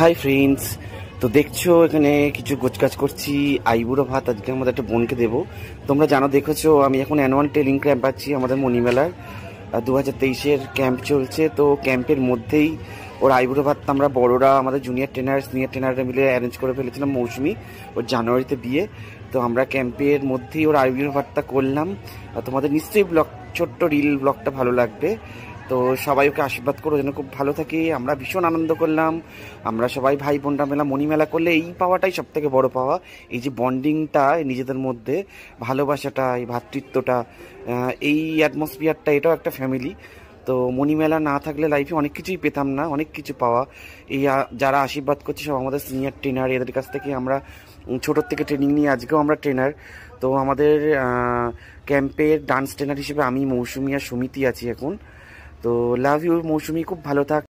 hi friends তো দেখছো এখানে কিছু গোছকাজ করছি আইবুড়ো ভাত আজকে আমাদের একটা বোনকে দেবো তোমরা জানো দেখেছো আমি এখন অ্যানুয়াল ট্রেনিং ক্যাম্প আছি আমাদের মণিমেলার দু হাজার তেইশের ক্যাম্প চলছে তো ক্যাম্পের মধ্যেই ওর আইবুড়ো ভাত আমরা বড়োরা আমাদের জুনিয়র ট্রেনার সিনিয়র ট্রেনাররা মিলে অ্যারেঞ্জ করে ফেলেছিলাম মৌসুমি ওর জানুয়ারিতে বিয়ে তো আমরা ক্যাম্পের মধ্যেই ওর আইবুড়ো ভাতটা করলাম তোমাদের নিশ্চয়ই ব্লগ ছোট্ট রিল ব্লগটা ভালো লাগবে তো সবাই ওকে আশীর্বাদ করো যেন খুব ভালো থাকে আমরা ভীষণ আনন্দ করলাম আমরা সবাই ভাই বোনরা মেলা মণিমেলা করলে এই পাওয়াটাই সব থেকে বড়ো পাওয়া এই যে বন্ডিংটা নিজেদের মধ্যে ভালোবাসাটা এই ভাতৃত্বটা এই অ্যাটমসফিয়ারটা এটাও একটা ফ্যামিলি তো মণিমেলা না থাকলে লাইফে অনেক কিছুই পেতাম না অনেক কিছু পাওয়া এই যারা আশীর্বাদ করছে সব আমাদের সিনিয়র ট্রেনার এদের কাছ থেকে আমরা ছোটোর থেকে ট্রেনিং নিয়ে আজকেও আমরা ট্রেনার তো আমাদের ক্যাম্পের ডান্স ট্রেনার হিসেবে আমি মৌসুমিয়া সমিতি আছি এখন তো লাভ ইউ মৌসুমি খুব ভালো থাক